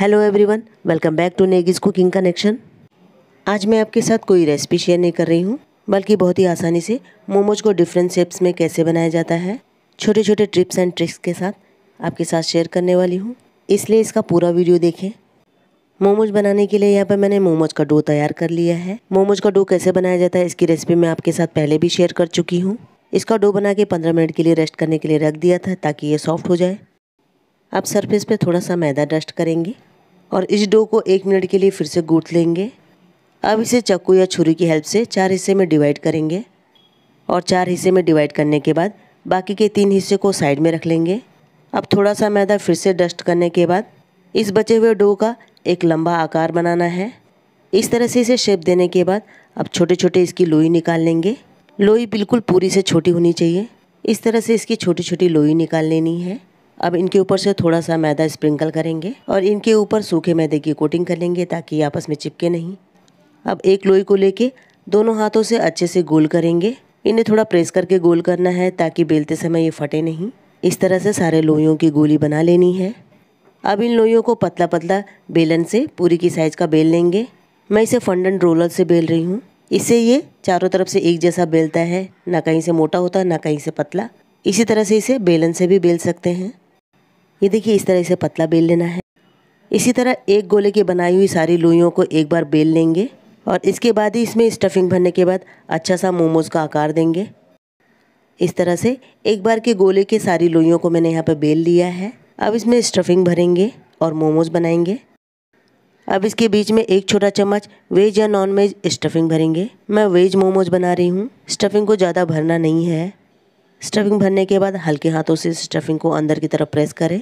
hello everyone welcome back to Negi's cooking connection आज मैं आपके साथ कोई रेसिपी शेयर नहीं कर रही हूँ बल्कि बहुत ही आसानी से मोमोज को डिफरेंट शेप्स में कैसे बनाया जाता है छोटे छोटे ट्रिप्स एंड ट्रिक्स के साथ आपके साथ शेयर करने वाली हूँ इसलिए इसका पूरा वीडियो देखें मोमोज बनाने के लिए यहाँ पर मैंने मोमोज का डो तैयार कर लिया है मोमोज का डो कैसे बनाया जाता है इसकी रेसिपी मैं आपके साथ पहले भी शेयर कर चुकी हूँ इसका डो बना के पंद्रह मिनट के लिए रेस्ट करने के लिए रख दिया था ताकि ये सॉफ्ट हो जाए आप सरफेस पे थोड़ा सा मैदा डस्ट करेंगे और इस डो को एक मिनट के लिए फिर से गूंथ लेंगे अब इसे चक्कू या छुरी की हेल्प से चार हिस्से में डिवाइड करेंगे और चार हिस्से में डिवाइड करने के बाद बाकी के तीन हिस्से को साइड में रख लेंगे अब थोड़ा सा मैदा फिर से डस्ट करने के बाद इस बचे हुए डो का एक लंबा आकार बनाना है इस तरह से इसे शेप देने के बाद अब छोटे छोटे इसकी लोई निकाल लेंगे लोई बिल्कुल पूरी से छोटी होनी चाहिए इस तरह से इसकी छोटी छोटी लोई निकाल लेनी है अब इनके ऊपर से थोड़ा सा मैदा स्प्रिंकल करेंगे और इनके ऊपर सूखे मैदे की कोटिंग कर लेंगे ताकि आपस में चिपके नहीं अब एक लोई को लेके दोनों हाथों से अच्छे से गोल करेंगे इन्हें थोड़ा प्रेस करके गोल करना है ताकि बेलते समय ये फटे नहीं इस तरह से सारे लोइयों की गोली बना लेनी है अब इन लोइयों को पतला पतला बेलन से पूरी की साइज़ का बेल लेंगे मैं इसे फंडन रोलर से बेल रही हूँ इससे ये चारों तरफ से एक जैसा बेलता है ना कहीं से मोटा होता ना कहीं से पतला इसी तरह से इसे बेलन से भी बेल सकते हैं ये देखिए इस तरह से पतला बेल लेना है इसी तरह एक गोले की बनाई हुई सारी लोइयों को एक बार बेल लेंगे और इसके बाद ही इसमें स्टफिंग भरने के बाद अच्छा सा मोमोज़ का आकार देंगे इस तरह से एक बार के गोले के सारी लोइयों को मैंने यहाँ पर बेल लिया है अब इसमें स्टफिंग भरेंगे और मोमोज़ बनाएंगे अब इसके बीच में एक छोटा चम्मच वेज या नॉन वेज स्टफिंग भरेंगे मैं वेज मोमोज बना रही हूँ स्टफिंग को ज़्यादा भरना नहीं है स्टफिंग भरने के बाद हल्के हाथों से स्टफिंग को अंदर की तरफ प्रेस करें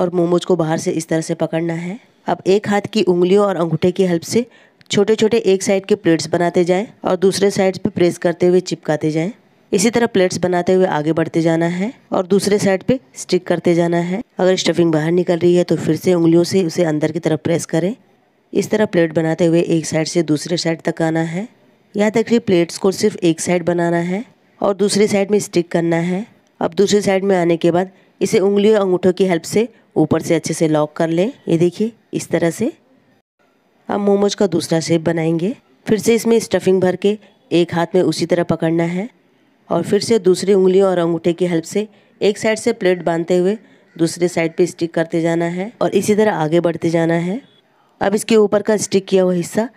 और मोमोज को बाहर से इस तरह से पकड़ना है अब एक हाथ की उंगलियों और अंगूठे की हेल्प से छोटे छोटे एक साइड के प्लेट्स बनाते जाएं और दूसरे साइड पे प्रेस करते हुए चिपकाते जाएं इसी तरह प्लेट्स बनाते हुए आगे बढ़ते जाना है और दूसरे साइड पे स्टिक करते जाना है अगर स्टफिंग बाहर निकल रही है तो फिर से उंगलियों से उसे अंदर की तरफ प्रेस करें इस तरह प्लेट बनाते हुए एक साइड से दूसरे साइड तक आना है यहाँ तक कि प्लेट्स को सिर्फ एक साइड बनाना है और दूसरी साइड में स्टिक करना है अब दूसरी साइड में आने के बाद इसे उंगली और अंगूठों की हेल्प से ऊपर से अच्छे से लॉक कर लें ये देखिए इस तरह से अब मोमोज का दूसरा शेप बनाएंगे फिर से इसमें स्टफिंग भर के एक हाथ में उसी तरह पकड़ना है और फिर से दूसरी उंगली और अंगूठे की हेल्प से एक साइड से प्लेट बांधते हुए दूसरे साइड पर स्टिक करते जाना है और इसी तरह आगे बढ़ते जाना है अब इसके ऊपर का स्टिक किया हुआ हिस्सा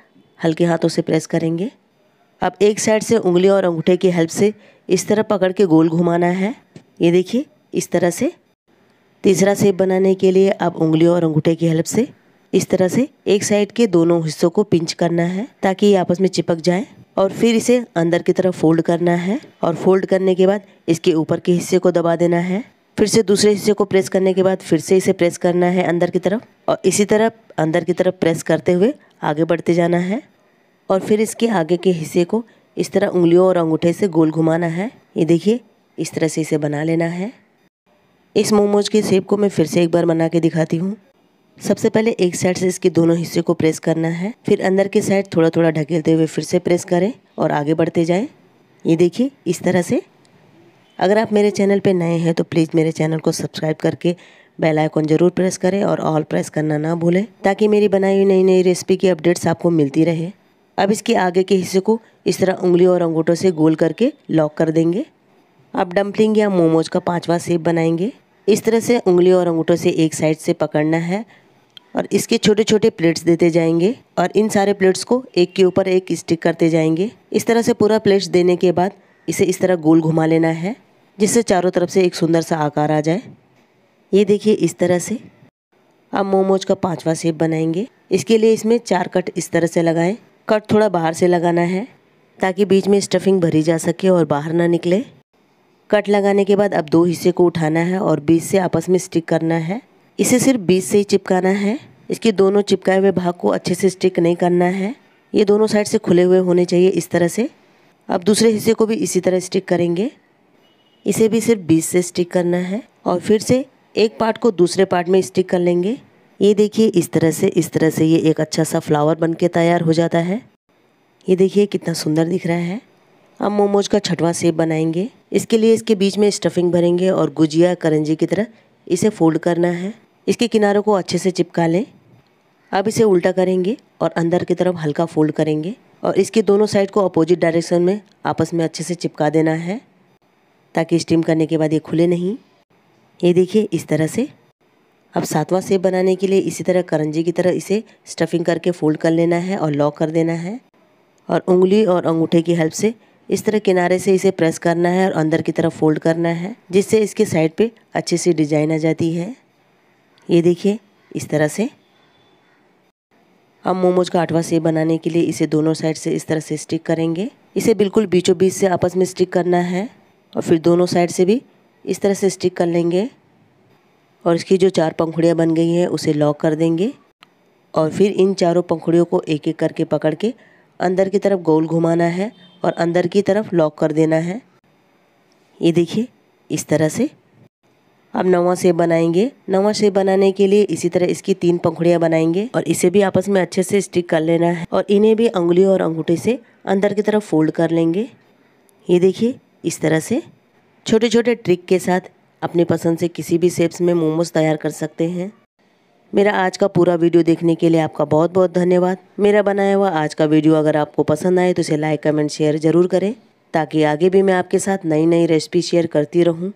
हल्के हाथों से प्रेस करेंगे अब एक साइड से उंगली और अंगूठे की हेल्प से इस तरह पकड़ के गोल घुमाना है ये देखिए इस तरह से तीसरा सेप बनाने के लिए आप उंगली और अंगूठे की हेल्प से इस तरह से एक साइड के दोनों हिस्सों को पिंच करना है ताकि ये आपस में चिपक जाए और फिर इसे अंदर की तरफ फोल्ड करना है और फोल्ड करने के बाद इसके ऊपर के हिस्से को दबा देना है फिर से दूसरे हिस्से को प्रेस करने के बाद फिर से इसे प्रेस करना है अंदर की तरफ और इसी तरह अंदर की तरफ प्रेस करते हुए आगे बढ़ते जाना है और फिर इसके आगे के हिस्से को इस तरह उंगलियों और अंगूठे से गोल घुमाना है ये देखिए इस तरह से इसे बना लेना है इस मोमोज के सेप को मैं फिर से एक बार बना के दिखाती हूँ सबसे पहले एक साइड से इसके दोनों हिस्से को प्रेस करना है फिर अंदर के साइड थोड़ा थोड़ा ढकेलते हुए फिर से प्रेस करें और आगे बढ़ते जाएं ये देखिए इस तरह से अगर आप मेरे चैनल पर नए हैं तो प्लीज़ मेरे चैनल को सब्सक्राइब करके बेल आइकॉन ज़रूर प्रेस करें और ऑल प्रेस करना ना भूलें ताकि मेरी बनाई हुई नई नई रेसिपी की अपडेट्स आपको मिलती रहे अब इसके आगे के हिस्से को इस तरह उंगली और अंगूठों से गोल करके लॉक कर देंगे अब डम्पलिंग या मोमोज का पांचवा सेप बनाएंगे इस तरह से उंगली और अंगूठों से एक साइड से पकड़ना है और इसके छोटे छोटे प्लेट्स देते जाएंगे और इन सारे प्लेट्स को एक के ऊपर एक स्टिक करते जाएंगे इस तरह से पूरा प्लेट्स देने के बाद इसे इस तरह गोल घुमा लेना है जिससे चारों तरफ से एक सुंदर सा आकार आ जाए ये देखिए इस तरह से अब मोमोज का पांचवा सेप बनाएंगे इसके लिए इसमें चार कट इस तरह से लगाएं कट थोड़ा बाहर से लगाना है ताकि बीच में स्टफिंग भरी जा सके और बाहर ना निकले कट लगाने के बाद अब दो हिस्से को उठाना है और बीच से आपस में स्टिक करना है इसे सिर्फ बीच से ही चिपकाना है इसके दोनों चिपकाए हुए भाग को अच्छे से स्टिक नहीं करना है ये दोनों साइड से खुले हुए होने चाहिए इस तरह से अब दूसरे हिस्से को भी इसी तरह स्टिक करेंगे इसे भी सिर्फ बीच से स्टिक करना है और फिर से एक पार्ट को दूसरे पार्ट में स्टिक कर लेंगे ये देखिए इस तरह से इस तरह से ये एक अच्छा सा फ्लावर बन के तैयार हो जाता है ये देखिए कितना सुंदर दिख रहा है अब मोमोज का छठवां सेप बनाएंगे इसके लिए इसके बीच में स्टफिंग भरेंगे और गुजिया करंजी की तरह इसे फोल्ड करना है इसके किनारों को अच्छे से चिपका लें अब इसे उल्टा करेंगे और अंदर की तरफ हल्का फोल्ड करेंगे और इसके दोनों साइड को अपोजिट डायरेक्शन में आपस में अच्छे से चिपका देना है ताकि स्टीम करने के बाद ये खुले नहीं ये देखिए इस तरह से अब सातवां सेब बनाने के लिए इसी तरह करंजी की तरह इसे स्टफिंग करके फोल्ड कर लेना है और लॉक कर देना है और उंगली और अंगूठे की हेल्प से इस तरह किनारे से इसे प्रेस करना है और अंदर की तरफ फोल्ड करना है जिससे इसके साइड पे अच्छे से डिजाइन आ जाती है ये देखिए इस तरह से अब मोमोज का आठवां सेब बनाने के लिए इसे दोनों साइड से इस तरह से स्टिक करेंगे इसे बिल्कुल बीचों बीच से आपस में स्टिक करना है और फिर दोनों साइड से भी इस तरह से स्टिक कर लेंगे और इसकी जो चार पंखुड़ियाँ बन गई हैं उसे लॉक कर देंगे और फिर इन चारों पंखुड़ियों को एक एक करके पकड़ के अंदर की तरफ गोल घुमाना है और अंदर की तरफ लॉक कर देना है ये देखिए इस तरह से अब नवा सेब बनाएंगे नवा सेब बनाने के लिए इसी तरह इसकी तीन पंखुड़ियाँ बनाएंगे और इसे भी आपस में अच्छे से स्टिक कर लेना है और इन्हें भी उंगुलियों और अंगूठे से अंदर की तरफ फोल्ड कर लेंगे ये देखिए इस तरह से छोटे छोटे ट्रिक के साथ अपनी पसंद से किसी भी शेप्स में मोमोज तैयार कर सकते हैं मेरा आज का पूरा वीडियो देखने के लिए आपका बहुत बहुत धन्यवाद मेरा बनाया हुआ आज का वीडियो अगर आपको पसंद आए तो इसे लाइक कमेंट शेयर ज़रूर करें ताकि आगे भी मैं आपके साथ नई नई रेसिपी शेयर करती रहूँ